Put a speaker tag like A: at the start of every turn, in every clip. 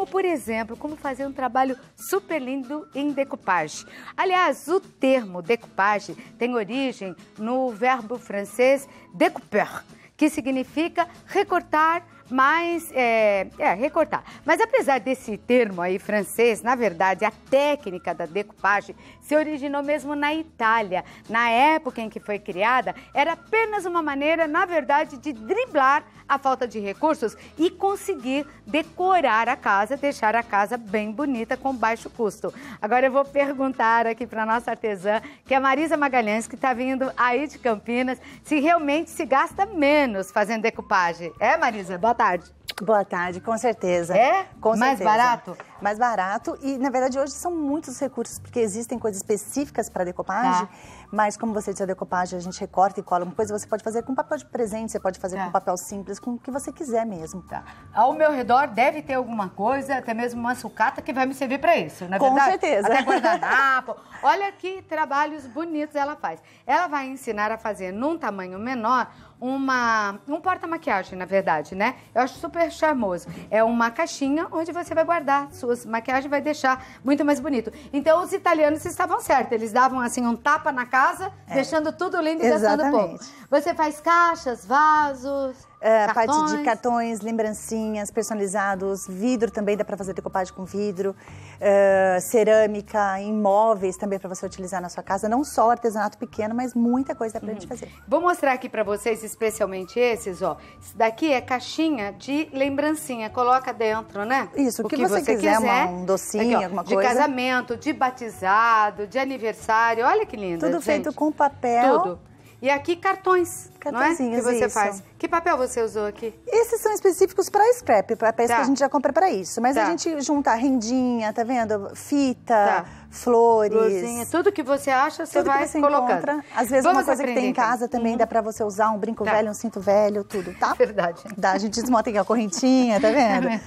A: como, por exemplo, como fazer um trabalho super lindo em decoupage. Aliás, o termo decoupage tem origem no verbo francês découper, que significa recortar mas, é, é, recortar. Mas apesar desse termo aí francês, na verdade, a técnica da decoupage se originou mesmo na Itália. Na época em que foi criada, era apenas uma maneira, na verdade, de driblar a falta de recursos e conseguir decorar a casa, deixar a casa bem bonita com baixo custo. Agora eu vou perguntar aqui para nossa artesã, que é a Marisa Magalhães, que está vindo aí de Campinas, se realmente se gasta
B: menos fazendo decoupage. É, Marisa? Bota tarde. Boa tarde, com certeza. É? Com Mais certeza. barato? Mais barato e, na verdade, hoje são muitos recursos, porque existem coisas específicas para decopagem, tá. mas como você disse, a decopagem a gente recorta e cola uma coisa, você pode fazer com papel de presente, você pode fazer tá. com papel simples, com o que você quiser mesmo. Tá.
A: Ao meu redor deve ter alguma coisa, até mesmo uma sucata que vai me servir para isso, na é com verdade? Com certeza. Até guardanapo. Olha que trabalhos bonitos ela faz. Ela vai ensinar a fazer num tamanho menor uma um porta-maquiagem, na verdade, né? Eu acho super charmoso. É uma caixinha onde você vai guardar suas maquiagens, vai deixar muito mais bonito. Então os italianos estavam certos, eles davam assim um tapa na casa, é. deixando tudo lindo e gastando pouco. Você faz caixas,
B: vasos, é, parte de cartões, lembrancinhas personalizados, vidro também dá para fazer decopagem com vidro, uh, cerâmica, imóveis também para você utilizar na sua casa. Não só artesanato pequeno, mas muita coisa dá para uhum. gente fazer. Vou
A: mostrar aqui para vocês, especialmente esses, ó. Esse daqui é caixinha de lembrancinha. Coloca dentro, né? Isso, o que, que você, você, quiser, quiser. Uma, um docinho, aqui, ó, alguma de coisa. De casamento, de batizado, de aniversário. Olha que lindo. Tudo gente. feito com papel. Tudo. E aqui cartões, não é? Que você isso. faz. Que papel você usou aqui?
B: Esses são específicos para scrap, para peças tá. que a gente já compra para isso. Mas tá. a gente junta rendinha, tá vendo? Fita, tá. flores. Luzinha,
A: tudo que você acha, você tudo vai que você colocando. Encontra. Às vezes Vamos uma coisa que tem em casa
B: então. também uhum. dá para você usar, um brinco tá. velho, um cinto velho, tudo, tá? Verdade. Dá, a gente desmonta aqui a correntinha, tá vendo?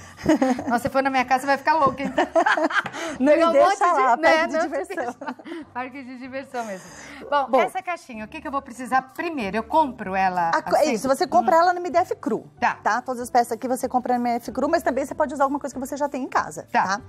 B: É Nossa, se for na
A: minha casa, você vai ficar louca, então. Não Pegou me um deixa monte lá, é, de, né, de diversão. Parque de diversão mesmo. Bom, Bom, essa caixinha, o que, que eu vou precisar primeiro? Eu compro ela? A, assim? Isso, você compra
B: comprar então, ela no MDF cru. Tá. tá. Todas as peças aqui você compra no MDF cru, mas também você pode usar alguma coisa que você já tem em casa. Tá. tá?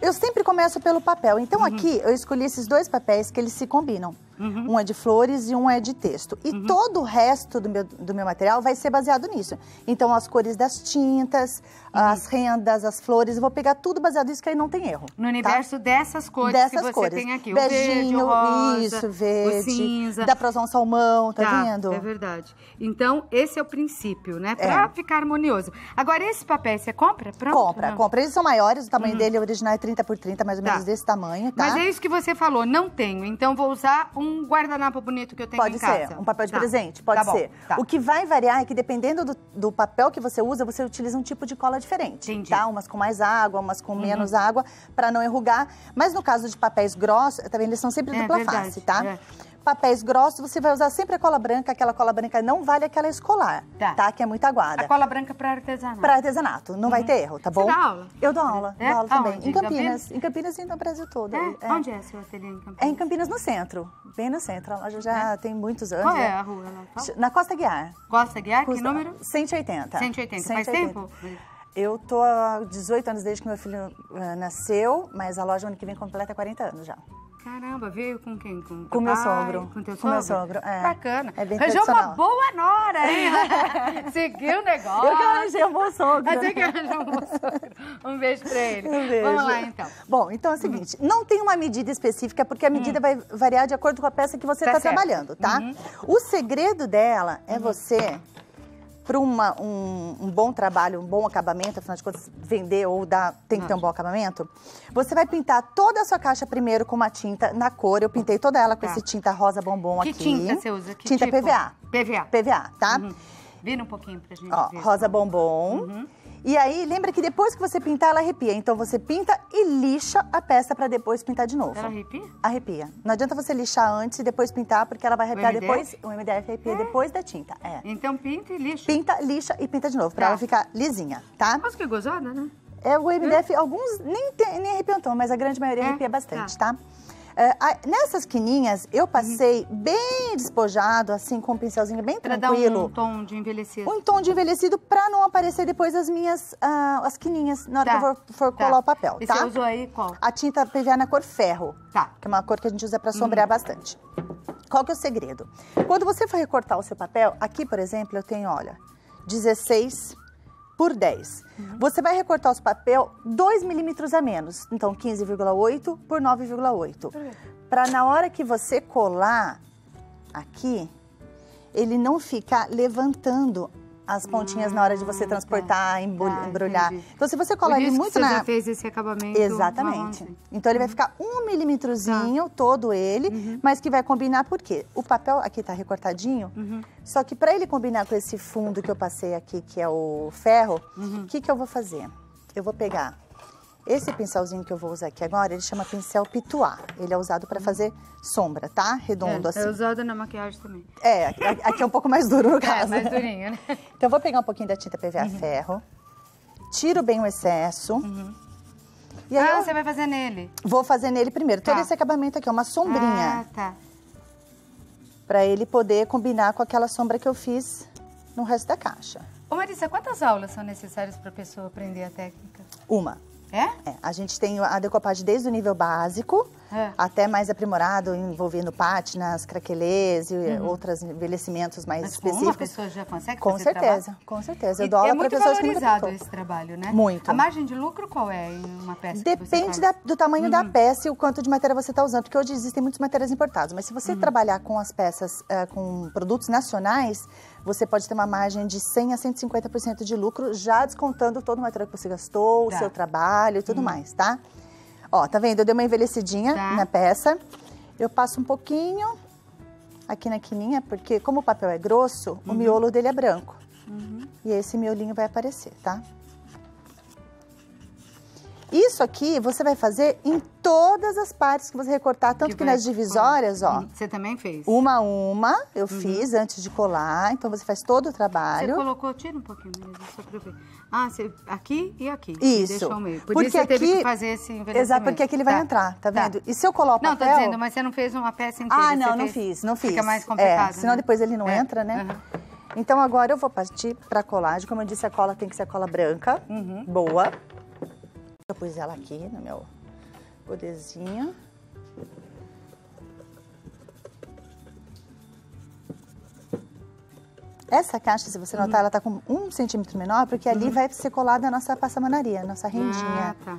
B: Eu sempre começo pelo papel. Então uhum. aqui eu escolhi esses dois papéis que eles se combinam. Uhum. Um é de flores e um é de texto. E uhum. todo o resto do meu, do meu material vai ser baseado nisso. Então, as cores das tintas, uhum. as rendas, as flores, eu vou pegar tudo baseado nisso, que aí não tem erro.
A: No tá? universo tá? dessas cores dessas que você cores. tem aqui. O Beijinho, verde, o rosa, isso, verde. O cinza. Dá
B: pra usar um salmão, tá, tá vendo? É verdade. Então,
A: esse é o princípio, né? Pra é. ficar harmonioso. Agora, esse papel você compra? Pronto? Compra, não? compra. Eles são
B: maiores, o tamanho uhum. dele original é 30 por 30, mais ou tá. menos tá. desse tamanho, tá? Mas é
A: isso que você falou, não tenho, então vou usar um um guardanapo bonito que eu tenho pode em casa. Pode ser, um papel de tá. presente, tá pode tá ser. Tá. O que
B: vai variar é que dependendo do, do, papel que você usa, você utiliza um tipo de cola diferente. Entendi. Tá? Umas com mais água, umas com uhum. menos água, para não enrugar. Mas no caso de papéis grossos, também eles são sempre é, dupla verdade, face, tá? É papéis grossos, você vai usar sempre a cola branca. Aquela cola branca não vale aquela escolar, tá? tá? Que é muito aguada. A cola
A: branca é para artesanato. Para
B: artesanato. Não uhum. vai ter erro, tá bom? Você dá aula? Eu dou aula. É? Dou aula também. Em Campinas. Em Campinas e no Brasil todo. É? é? Onde é a
A: sua ateliê em Campinas?
B: É em Campinas, no centro. Bem no centro. A loja já é? tem muitos anos. Qual é, é. a rua? Lá? Na Costa Guiar. Costa Guiar? Custa... Que número? 180. 180. 180. Faz 180. tempo? Eu tô há 18 anos desde que meu filho eh, nasceu, mas a loja ano que vem completa 40 anos já. Caramba, veio com
A: quem? Com, com meu pai, sogro. Com teu sogro? Com meu sogro,
B: é. Bacana. É bem Arranjou uma
A: boa nora, hein? Seguiu o negócio. Eu que arranjei um
B: bom sogro. Você que
A: arranjei um bom sogro. Um beijo pra ele. Um beijo. Vamos lá, então.
B: Bom, então é o seguinte. Uhum. Não tem uma medida específica, porque a uhum. medida uhum. vai variar de acordo com a peça que você está tá, tá trabalhando, tá? Uhum. O segredo dela é uhum. você para um, um, bom trabalho, um bom acabamento, afinal de contas, vender ou dar, tem que ter um bom acabamento, você vai pintar toda a sua caixa primeiro com uma tinta na cor. Eu pintei toda ela com tá. esse tinta rosa bombom que aqui. Que tinta você usa? Que tinta tipo? PVA. PVA. PVA, tá? Uhum.
A: Vira um pouquinho pra gente Ó, ver. Rosa bombom. Uhum.
B: E aí, lembra que depois que você pintar, ela arrepia. Então você pinta e lixa a peça para depois pintar de novo. Ela arrepia? Arrepia. Não adianta você lixar antes e depois pintar, porque ela vai arrepiar o depois. O MDF arrepia é? depois da tinta. É. Então pinta e lixa. Pinta, lixa e pinta de novo, para tá. ela ficar lisinha, tá? Nossa, que gozada, né? É, o MDF, é? alguns nem, nem arrepiam mas a grande maioria é? arrepia bastante, tá? tá? Uh, nessas quininhas eu passei uhum. bem despojado, assim, com um pincelzinho bem pra tranquilo. Pra
A: dar um tom de envelhecido.
B: Um tom de envelhecido pra não aparecer depois as minhas, uh, as quininhas, na hora tá. que eu for, tá. colar o papel, e tá? você usou aí qual? A tinta PVA na cor ferro. Tá. Que é uma cor que a gente usa pra sombrear uhum. bastante. Qual que é o segredo? Quando você for recortar o seu papel, aqui, por exemplo, eu tenho, olha, 16 por 10. Uhum. Você vai recortar os papel 2 milímetros a menos, então 15,8 por 9,8. Para na hora que você colar aqui, ele não ficar levantando as pontinhas hum, na hora de você transportar, é embrulhar. então, se você colar ele muito que você na. já
A: fez esse acabamento. Exatamente. Marrom, assim.
B: então, ele vai uhum. ficar um milímetrozinho, tá. todo ele, uhum. mas que vai combinar por quê? O papel aqui tá recortadinho, uhum. só que para ele combinar com esse fundo que eu passei aqui, que é o ferro, o uhum. que, que eu vou fazer? Eu vou pegar esse pincelzinho que eu vou usar aqui agora, ele chama pincel pituá. Ele é usado para fazer sombra, tá? Redondo é, assim. É
A: usado na maquiagem também.
B: É, aqui é um pouco mais duro no caso. É, mais durinho, né? Então eu vou pegar um pouquinho da tinta PVA uhum. ferro, tiro bem o excesso. Uhum.
A: E aí ah, eu... você vai fazer nele?
B: Vou fazer nele primeiro. Tá. Todo esse acabamento aqui é uma sombrinha. Ah, tá. Pra ele poder combinar com aquela sombra que eu fiz no resto da caixa.
A: Ô Marisa, quantas aulas são necessárias para a pessoa aprender a técnica?
B: Uma. É? é? A gente tem a decopagem desde o nível básico é. até mais aprimorado, envolvendo pátinas, craquelês e uhum. outros envelhecimentos mais Mas específicos. Como a pessoa
A: já consegue Com fazer certeza, trabalho? com certeza. Eu dou é aula é para pessoas que muito valorizado esse trabalho, né? Muito. A margem de lucro qual é em uma peça? Depende da, do tamanho uhum. da hum.
B: peça e o quanto de matéria você está usando, porque hoje existem muitos materiais importados. Mas se você uhum. trabalhar com as peças, uh, com produtos nacionais, você pode ter uma margem de 100 a 150% de lucro, já descontando todo o material que você gastou, tá. o seu trabalho e tudo hum. mais, tá? Ó, tá vendo? Eu dei uma envelhecidinha tá. na peça. Eu passo um pouquinho aqui na quininha, porque como o papel é grosso, uhum. o miolo dele é branco. Uhum. E esse miolinho vai aparecer, tá? Isso aqui você vai fazer em todas as partes que você recortar, tanto que, que nas divisórias, ó. Hum,
A: você também fez?
B: Uma a uma, eu uhum. fiz antes de colar, então você faz todo o trabalho. Você
A: colocou, tira um pouquinho mesmo, só pra eu ver. Ah, você, aqui e aqui. Isso. Deixou meio. Por porque isso você aqui, teve que fazer esse envelhecimento. Exato, porque aqui ele
B: vai tá. entrar, tá, tá. vendo? Tá. E se eu coloco Não, papel... tô dizendo,
A: mas você não fez uma peça inteira. Ah, não, não fez... fiz, não fiz. Fica mais é, complicado. É, senão né?
B: depois ele não é. entra, né? Uhum. Então agora eu vou partir para colagem. Como eu disse, a cola tem que ser a cola branca, uhum. boa. Eu pus ela aqui no meu poderzinho. Essa caixa, se você notar, uhum. ela tá com um centímetro menor, porque ali uhum. vai ser colada a nossa passamanaria, a nossa rendinha. Ah, tá.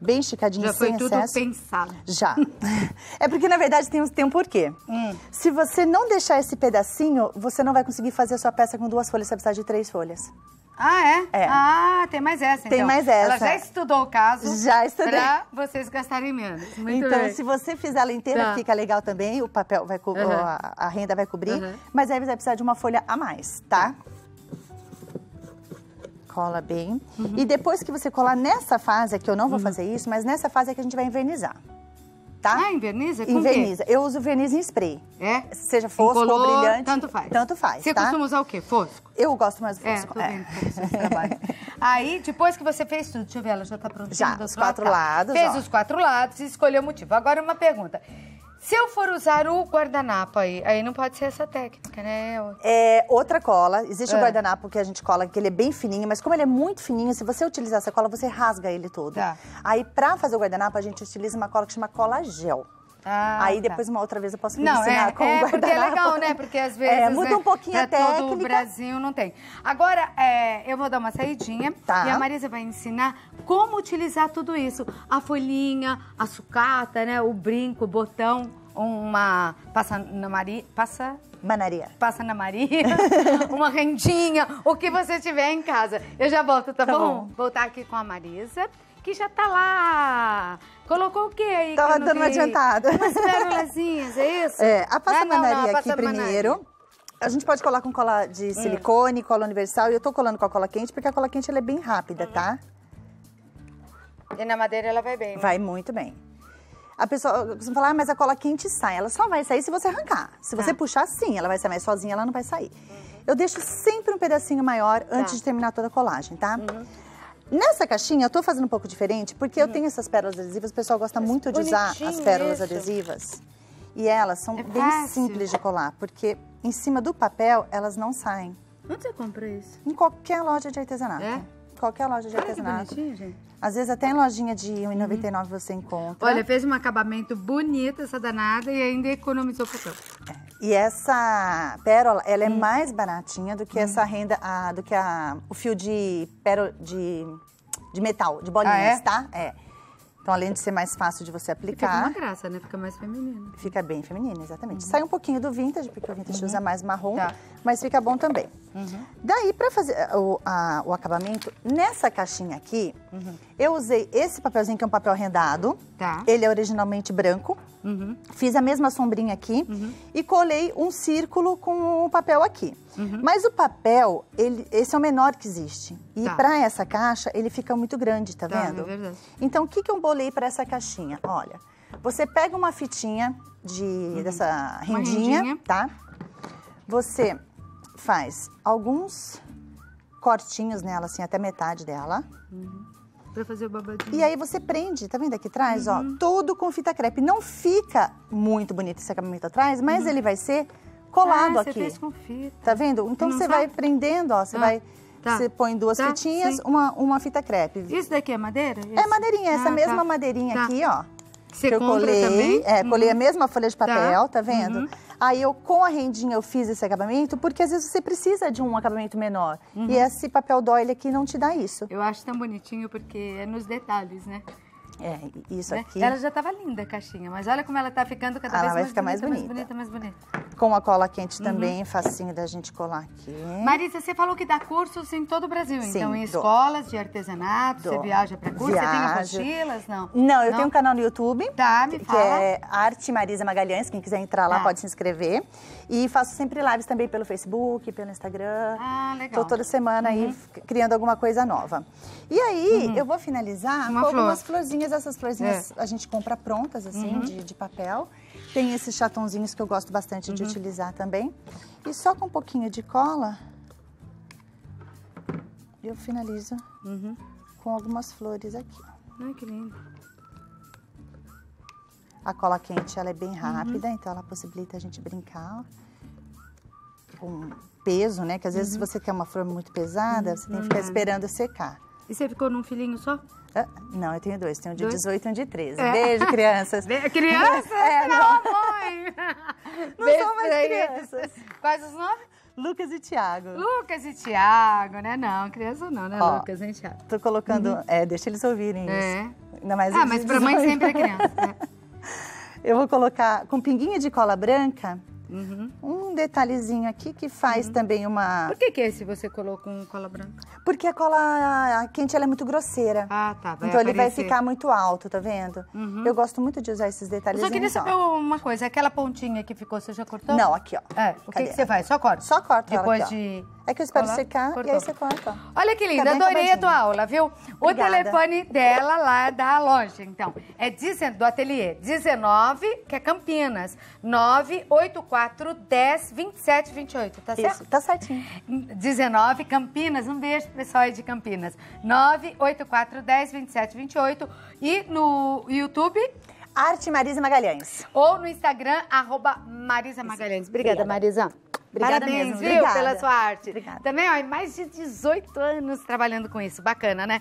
B: Bem esticadinha, Já foi tudo pensado. Já. é porque, na verdade, tem, tem um porquê. Hum. Se você não deixar esse pedacinho, você não vai conseguir fazer a sua peça com duas folhas, você vai precisar de três folhas.
A: Ah, é? é? Ah, tem mais essa, Tem então. mais essa. Ela já estudou o caso.
B: Já estudei. Pra
A: vocês gastarem menos. Muito então, bem. se você
B: fizer ela inteira, tá. fica legal também. O papel vai uhum. a, renda vai cobrir. Uhum. Mas aí você vai precisar de uma folha a mais, tá? tá? Cola bem. Uhum. E depois que você colar nessa fase, que eu não vou uhum. fazer isso, mas nessa fase é que a gente vai envernizar tá? Ah, enverniza? É com em Quê? Eu uso verniz em spray. É? Seja fosco Incolor, ou brilhante. Tanto faz. Tanto faz. Você tá? costuma usar
A: o quê? Fosco? Eu gosto mais é, fosco. É, tô vendo é. trabalho. Aí, depois que você fez tudo, deixa eu ver, ela já tá pronta. Já, os quatro lados. Fez ó. os quatro lados e escolheu o motivo. Agora uma pergunta. Se eu for usar o guardanapo aí, aí não pode ser essa técnica, né? É
B: outra cola. Existe é. o ah. guardanapo que a gente cola, que ele é bem fininho, mas como ele é muito fininho, se você utilizar essa cola, você rasga ele todo. Tá. Aí, pra fazer o guardanapo, a gente utiliza uma cola que chama cola gel. Ah, Aí tá. depois, uma outra vez, eu posso me não, ensinar é, como é, Porque é legal, né? Porque às é, vezes. É, muda né, um pouquinho a técnica. Todo o Brasil
A: não tem. Agora, é, eu vou dar uma saidinha tá. e a Marisa vai ensinar como utilizar tudo isso: a folhinha, a sucata, né? O brinco, o botão, uma. Passa na Maria. Passa. Manaria. Passa na Maria, uma rendinha, o que você tiver em casa. Eu já volto, tá, tá bom? bom? Voltar aqui com a Marisa, que já tá lá Colocou o que aí? Tava que dando uma adiantada. Umas é isso? É, a pasta ah, a pasta aqui manaria. primeiro.
B: A gente pode colar com cola de hum. silicone, hum. cola universal. E eu tô colando com a cola quente, porque a cola quente ela é bem rápida, uhum. tá? E
A: na madeira ela vai bem, né? Vai
B: muito bem. A pessoa você falar, ah, mas a cola quente sai. Ela só vai sair se você arrancar. Se você tá. puxar, sim, ela vai sair, mas sozinha ela não vai sair. Uhum. Eu deixo sempre um pedacinho maior antes tá. de terminar toda a colagem, tá? Uhum. Nessa caixinha eu tô fazendo um pouco diferente, porque eu hum. tenho essas pérolas adesivas, o pessoal gosta Mas muito de usar as pérolas isso. adesivas. E elas são é bem fácil. simples de colar, porque em cima do papel elas não saem. Onde você compra isso? Em qualquer loja de artesanato. É? Qualquer loja de Olha artesanato. Que bonitinho, gente. Às vezes até em lojinha de R$1,99 uhum. você encontra. Olha, fez
A: um acabamento bonito essa danada e ainda economizou papel.
B: É. E essa pérola, ela é hum. mais baratinha do que hum. essa renda, a, do que a, o fio de, pérola, de, de metal, de bolinhas, ah, é? tá? É. Então, além de ser mais fácil de você aplicar... fica uma graça, né? Fica mais feminino. Fica bem feminino, exatamente. Uhum. Sai um pouquinho do vintage, porque o vintage uhum. usa mais marrom, tá. mas fica bom também. Uhum. Daí, para fazer eh, o, a, o, acabamento, nessa caixinha aqui, uhum. eu usei esse papelzinho, que é um papel rendado. Tá. Ele é originalmente branco, Uhum. Fiz a mesma sombrinha aqui uhum. e colei um círculo com o papel aqui. Uhum. Mas o papel, ele, esse é o menor que existe. E tá. para essa caixa, ele fica muito grande, tá, tá vendo? É verdade. Então, o que, que eu bolei para essa caixinha? Olha, você pega uma fitinha de, uhum. dessa rendinha, rendinha, tá? Você faz alguns cortinhos nela, assim, até metade dela. Uhum.
A: Pra fazer o babadinho. E aí você
B: prende, tá vendo aqui atrás, uhum. ó? tudo com fita crepe. Não fica muito bonito esse acabamento atrás, mas uhum. ele vai ser colado ah, aqui. Você fez com
A: fita. Tá vendo? Então você vai
B: prendendo, ó. Você ah. vai. Tá. Você põe duas tá, fitinhas, uma, uma fita crepe. Isso daqui é madeira? Isso. É madeirinha, ah, essa mesma tá. madeirinha tá. aqui, ó. Você eu colei, também? É, uhum. colei a mesma folha de papel, tá, tá vendo? Uhum. Aí eu com a rendinha eu fiz esse acabamento, porque às vezes você precisa de um acabamento menor. Uhum. E esse papel doyle aqui não te dá isso. Eu acho tão bonitinho
A: porque é nos detalhes, né?
B: É, isso né? aqui. Ela já
A: estava linda a caixinha, mas olha como ela está ficando cada ah, ela vez mais, bonita, mais bonita, mais bonita, mais
B: bonita com a cola quente uhum. também, uhum. facinho da gente colar aqui.
A: Marisa, você falou que dá cursos em todo o Brasil, Sim, então em dou. escolas de artesanato, dou. você viaja para cursos? você tem apostilas, não? Não, eu não? tenho um
B: canal no YouTube. Tá, me fala. Que é Arte Marisa Magalhães, quem quiser entrar lá tá. pode se inscrever. E faço sempre lives também pelo Facebook, pelo Instagram. Ah, legal. Tô toda semana uhum. aí criando alguma coisa nova. E aí, uhum. eu vou finalizar Uma com flor. algumas florzinhas, essas florzinhas é. a gente compra prontas, assim, uhum. de, de papel. Tem esses chatonzinhos que eu gosto bastante uhum. de utilizar também. E só com um pouquinho de cola, eu finalizo uhum. com algumas flores aqui. Ai, que lindo. A cola quente, ela é bem uhum. rápida, uhum. então ela possibilita a gente brincar com peso, né? Que às vezes se uhum. você quer uma flor muito pesada, você tem que ficar uhum. esperando secar. E você ficou num filhinho só? Ah, não, eu tenho dois. Tenho um de dois? 18 e um de 13. É. Beijo, crianças. Be crianças? É, não,
A: mãe! Não são mais crianças. Quais os nomes? Lucas e Tiago. Lucas e Tiago, né? Não, criança não, né, Ó, Lucas, hein, Tiago?
B: Tô colocando... Uhum. É, deixa eles ouvirem é. isso. Ainda mais ah, mas pra mãe sempre é criança, né? Eu vou colocar com pinguinha de cola branca Uhum. Um detalhezinho aqui que faz uhum. também uma. Por que,
A: que esse você colocou com cola branca?
B: Porque a cola quente ela é muito grosseira. Ah, tá. então aparecer. ele vai ficar muito alto, tá vendo? Uhum. Eu gosto muito de usar esses detalhezinhos. Eu só queria saber
A: ó. uma coisa: aquela pontinha que ficou, você já cortou? Não, aqui,
B: ó. É, o que, que, você faz? Só corta? Só corta. Depois ela, aqui, de. É que eu espero Olá, secar cortou. e aí você corta. Olha que linda, adorei a tua aula,
A: viu? O telefone dela lá da loja, então, é do ateliê 19, que é Campinas, 984 34 10 27 28, tá Isso, certo? Isso, tá certinho. 19, Campinas, um beijo pro pessoal aí de Campinas. 984 10 27 28 e no YouTube... Arte Marisa Magalhães. Ou no Instagram, arroba Marisa Magalhães. Obrigada, Marisa. Obrigada Parabéns, mesmo. viu, Obrigada. pela sua arte. Obrigada. Também, ó, mais de 18 anos trabalhando com isso. Bacana, né?